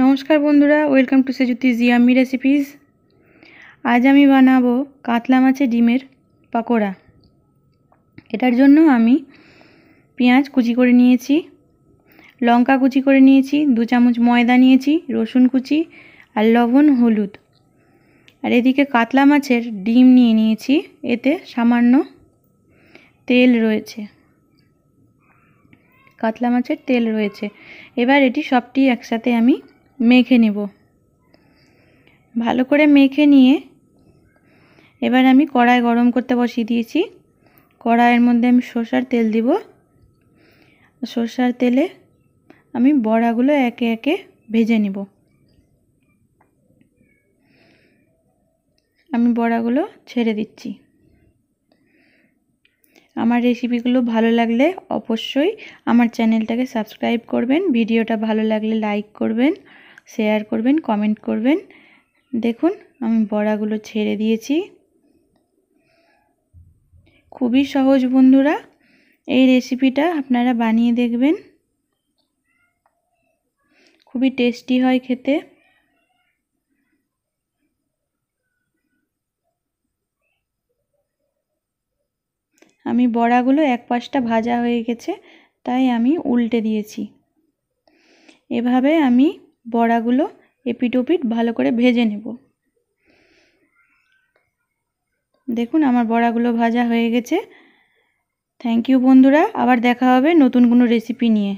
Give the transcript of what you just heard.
নমস্কার বন্ধুরা welcome to Sejuti yummy recipes আজ আমি বানাবো কাতলা মাছের ডিমের পাকোড়া এটার জন্য আমি পেঁয়াজ কুচি করে নিয়েছি লঙ্কা কুচি করে নিয়েছি দু চামচ ময়দা নিয়েছি রসুন কুচি আর লবণ হলুদ আর এদিকে কাতলা মাছের ডিম নিয়ে নিয়েছি এতে সামান্য তেল রয়েছে কাতলা মাছের তেল রয়েছে এবার এটি সবটি একসাথে আমি মেখে নেব ভালো করে মেখে নিয়ে এবার আমি কড়াই গরম করতে বসিয়ে দিয়েছি কড়াইয়ের মধ্যে আমি সর্ষার তেল দিব সর্ষার তেলে আমি বড়াগুলো একে একে ভেজে নিব আমি বড়াগুলো ছেড়ে দিচ্ছি আমার রেসিপিগুলো ভালো লাগলে অবশ্যই আমার চ্যানেলটাকে সাবস্ক্রাইব করবেন ভিডিওটা ভালো লাগলে লাইক করবেন শেয়ার করবেন কমেন্ট করবেন দেখুন আমি বড়াগুলো ছেড়ে দিয়েছি খুবই সহজ বন্ধুরা এই রেসিপিটা আপনারা বানিয়ে দেখবেন খুবই টেস্টি হয় খেতে আমি বড়াগুলো এক পাশটা ভাজা হয়ে গেছে তাই আমি উল্টে দিয়েছি এভাবে আমি বড়াগুলো এপিট ওপিট ভালো করে ভেজে নেব দেখুন আমার বড়াগুলো ভাজা হয়ে গেছে থ্যাংক ইউ বন্ধুরা আবার দেখা হবে নতুন কোনো রেসিপি নিয়ে